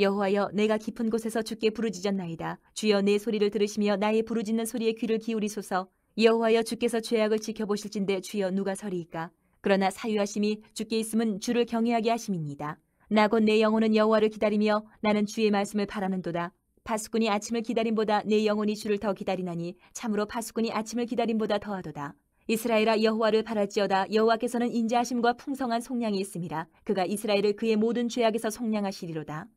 여호와여 내가 깊은 곳에서 주께 부르짖었나이다. 주여 내 소리를 들으시며 나의 부르짖는 소리에 귀를 기울이소서. 여호와여 주께서 죄악을 지켜보실진데 주여 누가 서리이까. 그러나 사유하심이 주께 있음은 주를 경외하게 하심입니다. 나곤내 영혼은 여호와를 기다리며 나는 주의 말씀을 바라는도다. 파수꾼이 아침을 기다림보다 내 영혼이 주를 더 기다리나니 참으로 파수꾼이 아침을 기다림보다 더하도다. 이스라엘아 여호와를 바랄지어다 여호와께서는 인자하심과 풍성한 속량이 있습니다. 그가 이스라엘을 그의 모든 죄악에서 속량하시리로다.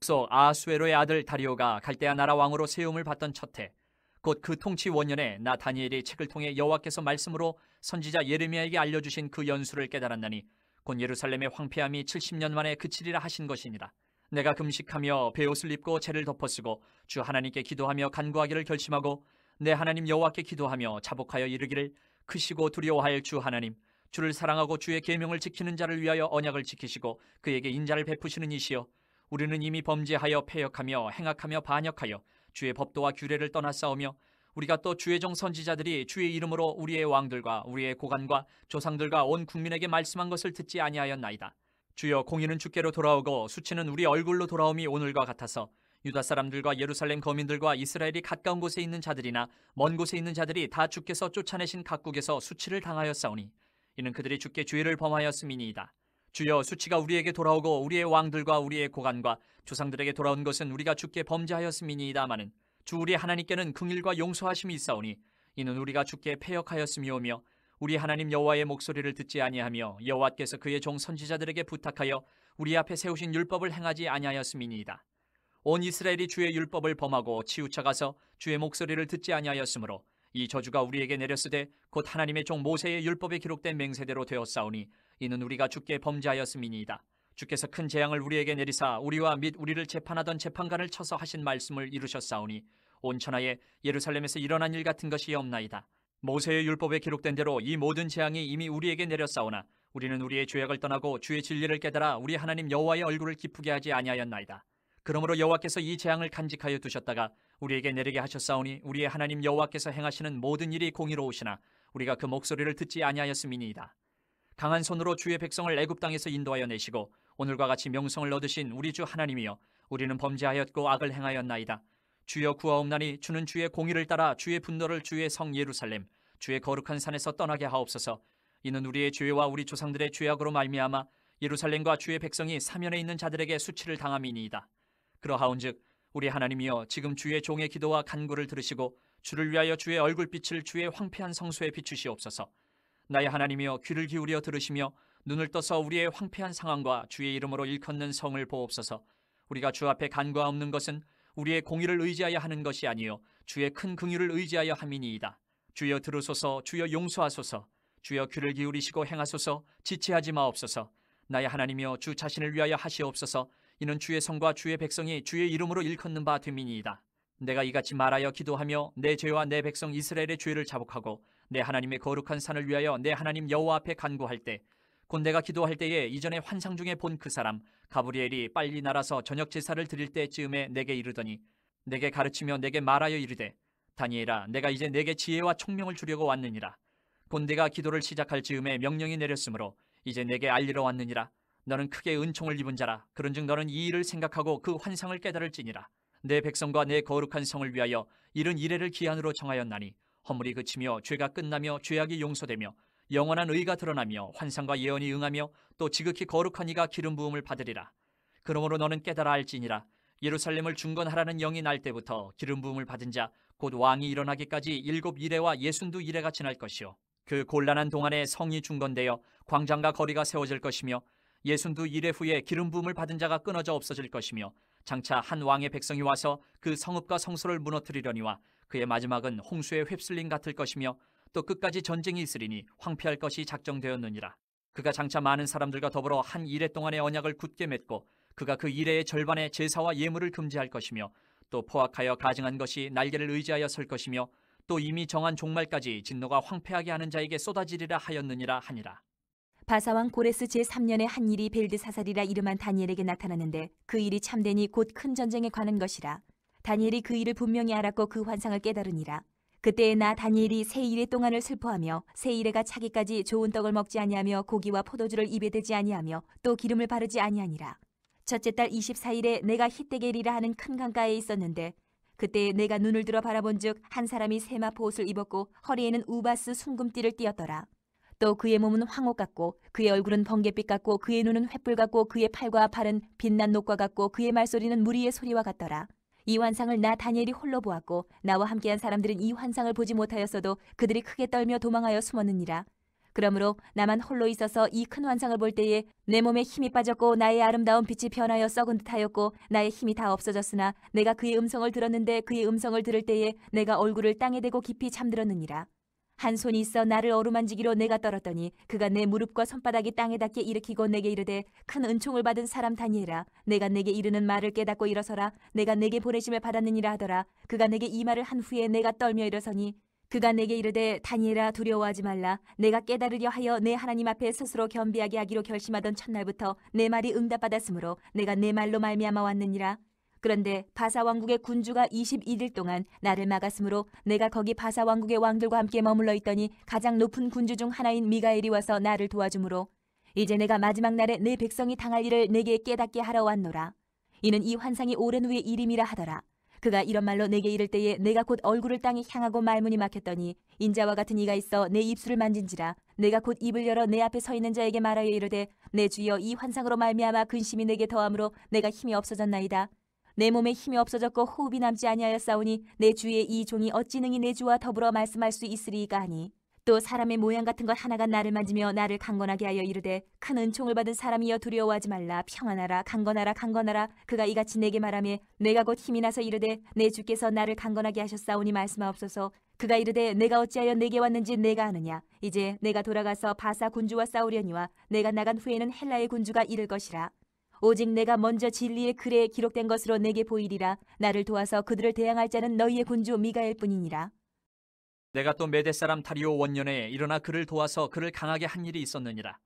속 아수에로의 아들 다리오가 갈대아 나라 왕으로 세움을 받던 첫해 곧 그 통치 원년에 나다니엘이 책을 통해 여호와께서 말씀으로 선지자 예레미야에게 알려주신 그 연수를 깨달았나니 곧 예루살렘의 황폐함이 70년 만에 그치리라 하신 것이니라. 내가 금식하며 배옷을 입고 죄를 덮어쓰고 주 하나님께 기도하며 간구하기를 결심하고 내 하나님 여호와께 기도하며 자복하여 이르기를 크시고 두려워할 주 하나님 주를 사랑하고 주의 계명을 지키는 자를 위하여 언약을 지키시고 그에게 인자를 베푸시는 이시여 우리는 이미 범죄하여 폐역하며 행악하며 반역하여 주의 법도와 규례를 떠나 싸우며 우리가 또 주의 종 선지자들이 주의 이름으로 우리의 왕들과 우리의 고관과 조상들과 온 국민에게 말씀한 것을 듣지 아니하였나이다. 주여 공의는 주께로 돌아오고 수치는 우리 얼굴로 돌아옴이 오늘과 같아서 유다 사람들과 예루살렘 거민들과 이스라엘이 가까운 곳에 있는 자들이나 먼 곳에 있는 자들이 다 주께서 쫓아내신 각국에서 수치를 당하였사오니 이는 그들이 주께 죄를 범하였음이니이다. 주여 수치가 우리에게 돌아오고 우리의 왕들과 우리의 고관과 조상들에게 돌아온 것은 우리가 주께 범죄하였음이니이다마는 주 우리 하나님께는 긍일과 용서하심이 있사오니 이는 우리가 주께 패역하였음이오며 우리 하나님 여호와의 목소리를 듣지 아니하며 여호와께서 그의 종 선지자들에게 부탁하여 우리 앞에 세우신 율법을 행하지 아니하였음이니이다. 온 이스라엘이 주의 율법을 범하고 치우쳐 가서 주의 목소리를 듣지 아니하였으므로 이 저주가 우리에게 내렸으되 곧 하나님의 종 모세의 율법에 기록된 맹세대로 되었사오니 이는 우리가 죽게 범죄하였음이니이다. 주께서 큰 재앙을 우리에게 내리사 우리와 및 우리를 재판하던 재판관을 쳐서 하신 말씀을 이루셨사오니 온 천하에 예루살렘에서 일어난 일 같은 것이 없나이다. 모세의 율법에 기록된 대로 이 모든 재앙이 이미 우리에게 내렸사오나 우리는 우리의 죄악을 떠나고 주의 진리를 깨달아 우리 하나님 여호와의 얼굴을 기쁘게 하지 아니하였나이다. 그러므로 여호와께서 이 재앙을 간직하여 두셨다가 우리에게 내리게 하셨사오니 우리의 하나님 여호와께서 행하시는 모든 일이 공의로우시나 우리가 그 목소리를 듣지 아니하였음이니이다. 강한 손으로 주의 백성을 애굽 땅에서 인도하여 내시고 오늘과 같이 명성을 얻으신 우리 주 하나님이여 우리는 범죄하였고 악을 행하였나이다. 주여 구하옵나니 주는 주의 공의를 따라 주의 분노를 주의 성 예루살렘 주의 거룩한 산에서 떠나게 하옵소서. 이는 우리의 죄와 우리 조상들의 죄악으로 말미암아 예루살렘과 주의 백성이 사면에 있는 자들에게 수치를 당함이니이다. 그러하온즉 우리 하나님이여 지금 주의 종의 기도와 간구를 들으시고 주를 위하여 주의 얼굴빛을 주의 황폐한 성소에 비추시옵소서. 나의 하나님이여 귀를 기울여 들으시며 눈을 떠서 우리의 황폐한 상황과 주의 이름으로 일컫는 성을 보옵소서. 우리가 주 앞에 간과없는 것은 우리의 공의를 의지하여 하는 것이 아니요 주의 큰 긍휼을 의지하여 함이니이다. 주여 들으소서 주여 용서하소서 주여 귀를 기울이시고 행하소서 지체하지 마옵소서 나의 하나님이여 주 자신을 위하여 하시옵소서 이는 주의 성과 주의 백성이 주의 이름으로 일컫는 바 됨이니이다. 내가 이같이 말하여 기도하며 내 죄와 내 백성 이스라엘의 죄를 자복하고 내 하나님의 거룩한 산을 위하여 내 하나님 여호와 앞에 간구할 때곧대가 기도할 때에 이전에 환상 중에 본 그 사람 가브리엘이 빨리 날아서 저녁 제사를 드릴 때쯤에 내게 이르더니 내게 가르치며 내게 말하여 이르되 다니엘아 내가 이제 내게 지혜와 총명을 주려고 왔느니라 곧대가 기도를 시작할 즈음에 명령이 내렸으므로 이제 내게 알리러 왔느니라 너는 크게 은총을 입은 자라 그런즉 너는 이 일을 생각하고 그 환상을 깨달을지니라 내 백성과 내 거룩한 성을 위하여 이른 이래를 기한으로 정하였나니 허물이 그치며 죄가 끝나며 죄악이 용서되며 영원한 의가 드러나며 환상과 예언이 응하며 또 지극히 거룩한 이가 기름 부음을 받으리라 그러므로 너는 깨달아 알지니라 예루살렘을 중건하라는 영이 날 때부터 기름 부음을 받은 자 곧 왕이 일어나기까지 일곱 이래와 예순두 이래가 지날 것이요 그 곤란한 동안에 성이 중건되어 광장과 거리가 세워질 것이며 예순두 이레 후에 기름 부음을 받은 자가 끊어져 없어질 것이며 장차 한 왕의 백성이 와서 그 성읍과 성소를 무너뜨리려니와 그의 마지막은 홍수에 휩쓸림 같을 것이며 또 끝까지 전쟁이 있으리니 황폐할 것이 작정되었느니라. 그가 장차 많은 사람들과 더불어 한 이레 동안의 언약을 굳게 맺고 그가 그 이레의 절반의 제사와 예물을 금지할 것이며 또 포악하여 가증한 것이 날개를 의지하여 설 것이며 또 이미 정한 종말까지 진노가 황폐하게 하는 자에게 쏟아지리라 하였느니라 하니라. 바사왕 고레스 제3년의한 일이 벨드 사살이라 이름한 다니엘에게 나타났는데 그 일이 참되니 곧 큰 전쟁에 관한 것이라. 다니엘이 그 일을 분명히 알았고 그 환상을 깨달으니라. 그때에 나 다니엘이 세 일의 동안을 슬퍼하며 세 일에가 차기까지 좋은 떡을 먹지 아니하며 고기와 포도주를 입에 대지 아니하며 또 기름을 바르지 아니하니라. 첫째 달 24일에 내가 히떼겔이라 하는 큰 강가에 있었는데 그때 내가 눈을 들어 바라본즉 한 사람이 세마포 옷을 입었고 허리에는 우바스 순금띠를 띄었더라. 또 그의 몸은 황옥 같고 그의 얼굴은 번갯빛 같고 그의 눈은 횃불 같고 그의 팔과 팔은 빛난 녹과 같고 그의 말소리는 무리의 소리와 같더라. 이 환상을 나 다니엘이 홀로 보았고 나와 함께한 사람들은 이 환상을 보지 못하였어도 그들이 크게 떨며 도망하여 숨었느니라. 그러므로 나만 홀로 있어서 이 큰 환상을 볼 때에 내 몸에 힘이 빠졌고 나의 아름다운 빛이 변하여 썩은 듯하였고 나의 힘이 다 없어졌으나 내가 그의 음성을 들었는데 그의 음성을 들을 때에 내가 얼굴을 땅에 대고 깊이 잠들었느니라. 한 손이 있어 나를 어루만지기로 내가 떨었더니 그가 내 무릎과 손바닥이 땅에 닿게 일으키고 내게 이르되 큰 은총을 받은 사람 다니엘아 내가 내게 이르는 말을 깨닫고 일어서라 내가 내게 보내심을 받았느니라 하더라 그가 내게 이 말을 한 후에 내가 떨며 일어서니 그가 내게 이르되 다니엘아 두려워하지 말라 내가 깨달으려 하여 내 하나님 앞에 스스로 겸비하게 하기로 결심하던 첫날부터 내 말이 응답받았으므로 내가 내 말로 말미암아 왔느니라 그런데 바사왕국의 군주가 21일 동안 나를 막았으므로 내가 거기 바사왕국의 왕들과 함께 머물러 있더니 가장 높은 군주 중 하나인 미가엘이 와서 나를 도와주므로 이제 내가 마지막 날에 내 백성이 당할 일을 내게 깨닫게 하러 왔노라. 이는 이 환상이 오랜 후의 일임이라 하더라. 그가 이런 말로 내게 이를 때에 내가 곧 얼굴을 땅에 향하고 말문이 막혔더니 인자와 같은 이가 있어 내 입술을 만진지라 내가 곧 입을 열어 내 앞에 서 있는 자에게 말하여 이르되 내 주여 이 환상으로 말미암아 근심이 내게 더함으로 내가 힘이 없어졌나이다 내 몸에 힘이 없어졌고 호흡이 남지 아니하였사오니 내 주의 이 종이 어찌 능히 내 주와 더불어 말씀할 수 있으리이까 하니 또 사람의 모양 같은 것 하나가 나를 만지며 나를 강건하게 하여 이르되 큰 은총을 받은 사람이여 두려워하지 말라 평안하라 강건하라 강건하라 그가 이같이 내게 말하며 내가 곧 힘이 나서 이르되 내 주께서 나를 강건하게 하셨사오니 말씀하옵소서 그가 이르되 내가 어찌하여 내게 왔는지 내가 아느냐 이제 내가 돌아가서 바사 군주와 싸우려니와 내가 나간 후에는 헬라의 군주가 이를 것이라 오직 내가 먼저 진리의 글에 기록된 것으로 내게 보이리라 나를 도와서 그들을 대항할 자는 너희의 군주 미가엘뿐이니라. 내가 또 메대 사람 다리오 원년에 일어나 그를 도와서 그를 강하게 한 일이 있었느니라.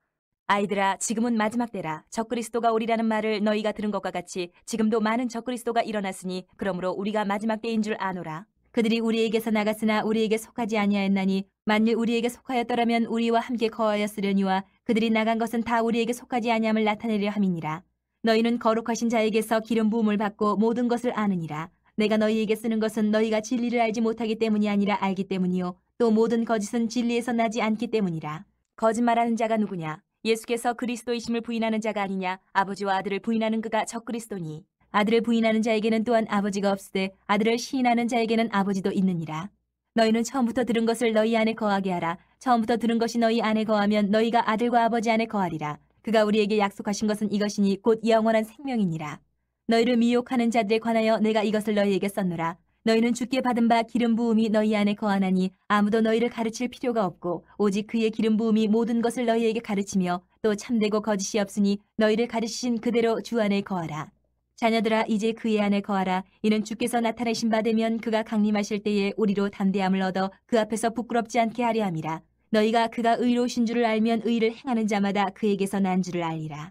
아이들아 지금은 마지막 때라 적그리스도가 오리라는 말을 너희가 들은 것과 같이 지금도 많은 적그리스도가 일어났으니 그러므로 우리가 마지막 때인 줄 아노라. 그들이 우리에게서 나갔으나 우리에게 속하지 아니하였나니 만일 우리에게 속하였더라면 우리와 함께 거하였으려니와 그들이 나간 것은 다 우리에게 속하지 아니함을 나타내려 함이니라. 너희는 거룩하신 자에게서 기름 부음을 받고 모든 것을 아느니라. 내가 너희에게 쓰는 것은 너희가 진리를 알지 못하기 때문이 아니라 알기 때문이요. 또 모든 거짓은 진리에서 나지 않기 때문이라. 거짓말하는 자가 누구냐? 예수께서 그리스도이심을 부인하는 자가 아니냐? 아버지와 아들을 부인하는 그가 적그리스도니. 아들을 부인하는 자에게는 또한 아버지가 없으되 아들을 시인하는 자에게는 아버지도 있느니라. 너희는 처음부터 들은 것을 너희 안에 거하게 하라. 처음부터 들은 것이 너희 안에 거하면 너희가 아들과 아버지 안에 거하리라. 그가 우리에게 약속하신 것은 이것이니 곧 영원한 생명이니라. 너희를 미혹하는 자들에 관하여 내가 이것을 너희에게 썼노라. 너희는 죽게 받은 바 기름 부음이 너희 안에 거하나니 아무도 너희를 가르칠 필요가 없고 오직 그의 기름 부음이 모든 것을 너희에게 가르치며 또 참되고 거짓이 없으니 너희를 가르치신 그대로 주 안에 거하라. 자녀들아 이제 그의 안에 거하라. 이는 주께서 나타내신 바 되면 그가 강림하실 때에 우리로 담대함을 얻어 그 앞에서 부끄럽지 않게 하려 함이라. 너희가 그가 의로우신 줄을 알면 의를 행하는 자마다 그에게서 난 줄을 알리라.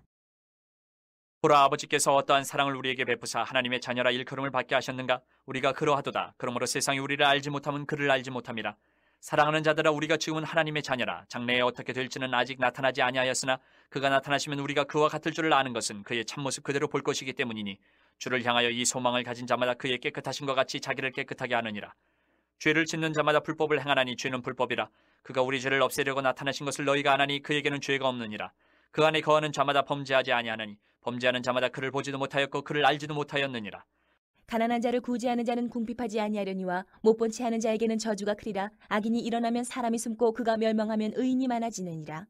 보라 아버지께서 어떠한 사랑을 우리에게 베푸사 하나님의 자녀라 일컬음을 받게 하셨는가? 우리가 그러하도다. 그러므로 세상이 우리를 알지 못하면 그를 알지 못함이라. 사랑하는 자들아 우리가 지금은 하나님의 자녀라. 장래에 어떻게 될지는 아직 나타나지 아니하였으나 그가 나타나시면 우리가 그와 같을 줄을 아는 것은 그의 참모습 그대로 볼 것이기 때문이니 주를 향하여 이 소망을 가진 자마다 그의 깨끗하신 것 같이 자기를 깨끗하게 하느니라. 죄를 짓는 자마다 불법을 행하나니 죄는 불법이라. 그가 우리 죄를 없애려고 나타나신 것을 너희가 아나니 그에게는 죄가 없느니라. 그 안에 거하는 자마다 범죄하지 아니하느니 범죄하는 자마다 그를 보지도 못하였고 그를 알지도 못하였느니라. 가난한 자를 구제하는 자는 궁핍하지 아니하려니와 못본채 하는 자에게는 저주가 크리라 악인이 일어나면 사람이 숨고 그가 멸망하면 의인이 많아지느니라